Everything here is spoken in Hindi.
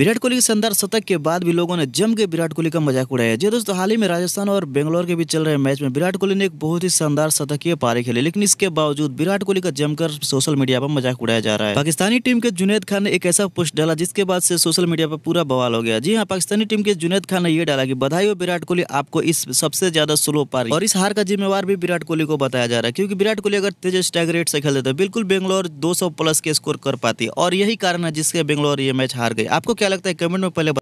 विराट कोहली के शानदार शतक के बाद भी लोगों ने जम के विराट कोहली का मजाक उड़ाया जी दोस्तों हाल ही में राजस्थान और बेंगलोर के बीच चल रहे मैच में विराट कोहली ने एक बहुत ही शानदार शतकीय पारी खेली लेकिन इसके बावजूद विराट कोहली का जमकर सोशल मीडिया पर मजाक उड़ाया जा रहा है पाकिस्तानी टीम के जुनेद खान ने एक ऐसा पोस्ट डाला जिसके बाद से सोशल मीडिया पर पूरा बवाल हो गया जी हाँ पाकिस्तानी टीम के जुनेद खान ने यह डाला की बधाई हो विराट कोहली आपको इस सबसे ज्यादा स्लो पारी और इस हार का जिम्मेवार भी विराट कोहली को बताया जा रहा है क्योंकि विराट कोहली अगर तेज स्टैग रेट से खेलते तो बिल्कुल बेंगलोर दो प्लस के स्कोर कर पाती और यही कारण है जिसके बेंगलोर ये मैच हार गई आपको क्या लगता है कमेंट में पहले